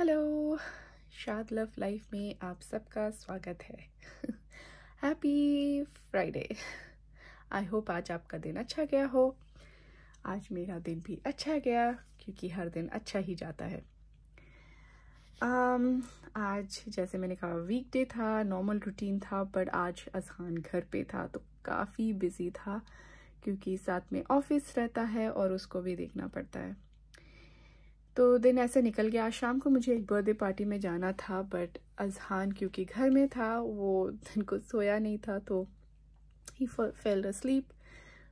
hello शाद love life में आप सबका स्वागत है हैप्पी फ्राइडे आई होप आज आपका दिन अच्छा गया हो आज मेरा दिन भी अच्छा गया क्योंकि हर दिन अच्छा ही जाता है um, आज जैसे मैंने कहा वीकडे था नॉर्मल रूटीन था बट आज अजहान घर पे था तो काफ़ी बिजी था क्योंकि साथ में ऑफिस रहता है और उसको भी देखना पड़ता है तो दिन ऐसे निकल गया आज शाम को मुझे एक बर्थडे पार्टी में जाना था बट अजहान क्योंकि घर में था वो दिन को सोया नहीं था तो ही फेल स्लीप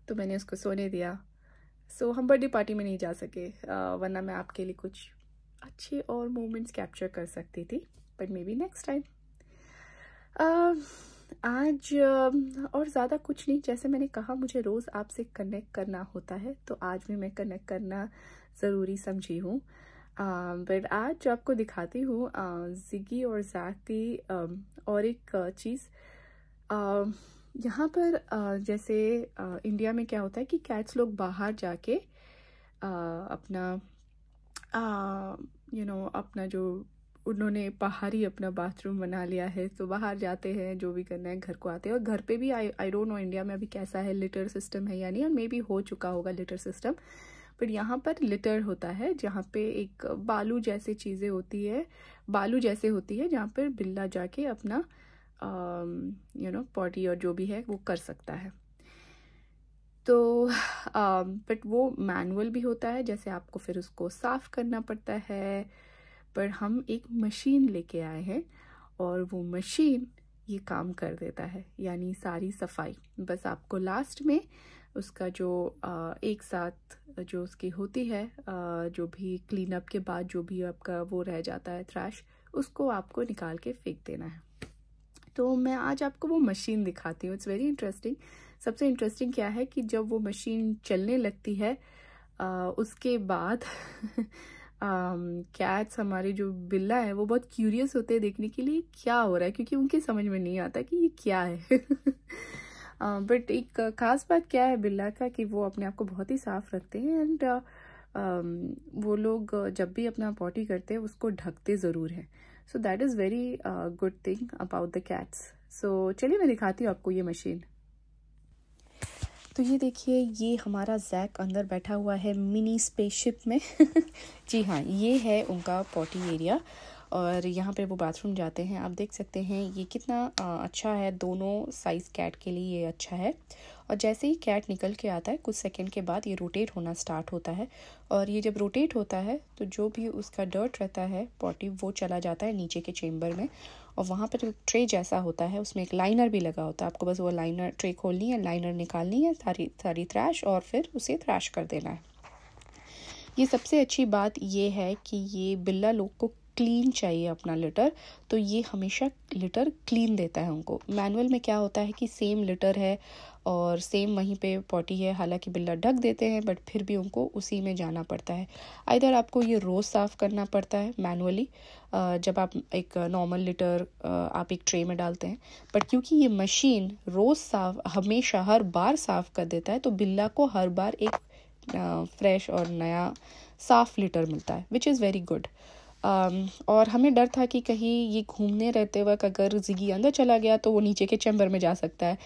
तो मैंने उसको सोने दिया सो so, हम बर्थडे पार्टी में नहीं जा सके uh, वरना मैं आपके लिए कुछ अच्छे और मोमेंट्स कैप्चर कर सकती थी but maybe next time आज uh, और ज़्यादा कुछ नहीं जैसे मैंने कहा मुझे रोज़ आपसे कनेक्ट करना होता है तो आज भी मैं कनेक्ट करना ज़रूरी समझी हूँ बट आज जो आपको दिखाती हूँ जिगी और जैक की और एक चीज़ यहाँ पर जैसे इंडिया में क्या होता है कि कैट्स लोग बाहर जाके अपना यू नो अपना जो उन्होंने बाहर ही अपना बाथरूम बना लिया है तो बाहर जाते हैं जो भी करना है घर को आते हैं और घर पे भी I I don't know India में अभी कैसा है लिटर सिस्टम है या नहीं और मे बी हो चुका होगा लिटर सिस्टम बट यहाँ पर लिटर होता है जहाँ पे एक बालू जैसे चीज़ें होती है बालू जैसे होती है जहाँ पर बिल्ला जाके अपना यू नो पॉटी और जो भी है वो कर सकता है तो बट वो मैनुअल भी होता है जैसे आपको फिर उसको साफ़ करना पड़ता है पर हम एक मशीन लेके आए हैं और वो मशीन ये काम कर देता है यानी सारी सफाई बस आपको लास्ट में उसका जो एक साथ जो उसकी होती है जो भी क्लीन अप के बाद जो भी आपका वो रह जाता है थ्रैश उसको आपको निकाल के फेंक देना है तो मैं आज आपको वो मशीन दिखाती हूँ इट्स वेरी इंटरेस्टिंग सबसे इंटरेस्टिंग क्या है कि जब वो मशीन चलने लगती है उसके बाद कैट्स हमारे जो बिल्ला है वो बहुत क्यूरियस होते हैं देखने के लिए क्या हो रहा है क्योंकि उनके समझ में नहीं आता कि ये क्या है बट एक खास बात क्या है बिल्ला का कि वो अपने आप को बहुत ही साफ रखते हैं एंड वो लोग जब भी अपना पॉटी करते हैं उसको ढकते ज़रूर हैं so that is very good thing about the cats so चलिए मैं दिखाती हूँ आपको ये मशीन तो ये देखिए ये हमारा जैक अंदर बैठा हुआ है मिनी स्पेसशिप में जी हाँ ये है उनका पॉटी एरिया और यहाँ पर वो बाथरूम जाते हैं आप देख सकते हैं ये कितना अच्छा है दोनों साइज़ कैट के लिए ये अच्छा है और जैसे ही कैट निकल के आता है कुछ सेकंड के बाद ये रोटेट होना स्टार्ट होता है और ये जब रोटेट होता है तो जो भी उसका डर्ट रहता है पॉटी वो चला जाता है नीचे के चेम्बर में और वहाँ पर ट्रे जैसा होता है उसमें एक लाइनर भी लगा होता है आपको बस वो लाइनर ट्रे खोलनी है लाइनर निकालनी है सारी सारी थ्रैश और फिर उसे थ्रैश कर देना है ये सबसे अच्छी बात ये है कि ये बिल्ला लोग को क्लीन चाहिए अपना लिटर तो ये हमेशा लिटर क्लीन देता है उनको मैनुअल में क्या होता है कि सेम लिटर है और सेम वहीं पे पॉटी है हालांकि बिल्ला ढक देते हैं बट फिर भी उनको उसी में जाना पड़ता है इधर आपको ये रोज़ साफ़ करना पड़ता है मैनुअली जब आप एक नॉर्मल लिटर आप एक ट्रे में डालते हैं बट क्योंकि ये मशीन रोज़ साफ हमेशा हर बार साफ़ कर देता है तो बिल्ला को हर बार एक फ्रेश और नया साफ़ लिटर मिलता है विच इज़ वेरी गुड और हमें डर था कि कहीं ये घूमने रहते वक्त अगर जिगी अंदर चला गया तो वो नीचे के चैम्बर में जा सकता है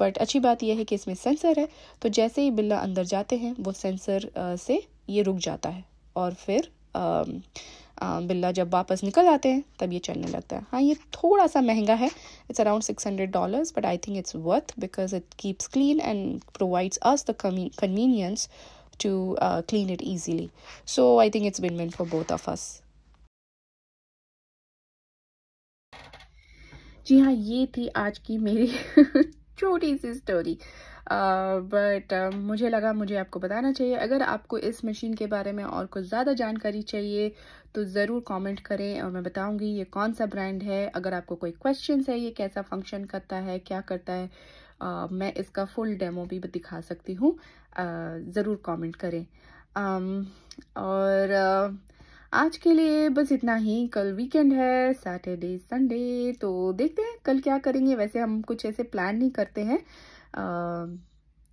बट अच्छी बात यह है कि इसमें सेंसर है तो जैसे ही बिल्ला अंदर जाते हैं वो सेंसर से ये रुक जाता है और फिर बिल्ला जब वापस निकल आते हैं तब ये चलने लगता है हाँ ये थोड़ा सा महंगा है it's around six hundred dollars but I think it's worth because it keeps clean and provides us the convenience to clean it easily so I think it's win win for both of us जी हाँ ये थी आज की मेरी छोटी सी story but uh, uh, मुझे लगा मुझे आपको बताना चाहिए अगर आपको इस मशीन के बारे में और कुछ ज़्यादा जानकारी चाहिए तो ज़रूर कमेंट करें और मैं बताऊंगी ये कौन सा ब्रांड है अगर आपको कोई क्वेश्चन है ये कैसा फंक्शन करता है क्या करता है uh, मैं इसका फुल डेमो भी दिखा सकती हूँ ज़रूर कमेंट करें um, और आज के लिए बस इतना ही कल वीकेंड है सैटरडे संडे तो देखते हैं कल क्या करेंगे वैसे हम कुछ ऐसे प्लान नहीं करते हैं आ,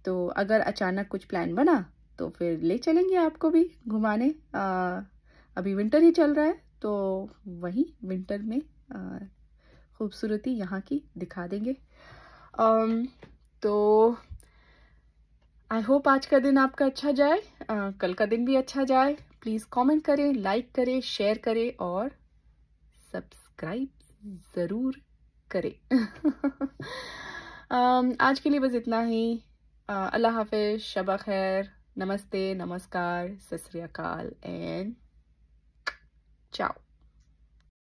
तो अगर अचानक कुछ प्लान बना तो फिर ले चलेंगे आपको भी घुमाने अभी विंटर ही चल रहा है तो वहीं विंटर में खूबसूरती यहाँ की दिखा देंगे आ, तो आई होप आज का दिन आपका अच्छा जाए आ, कल का दिन भी अच्छा जाए प्लीज़ कमेंट करें लाइक करें शेयर करें और सब्सक्राइब ज़रूर करें आज के लिए बस इतना ही अल्लाह हाफि शब खैर नमस्ते नमस्कार सत एंड चाओ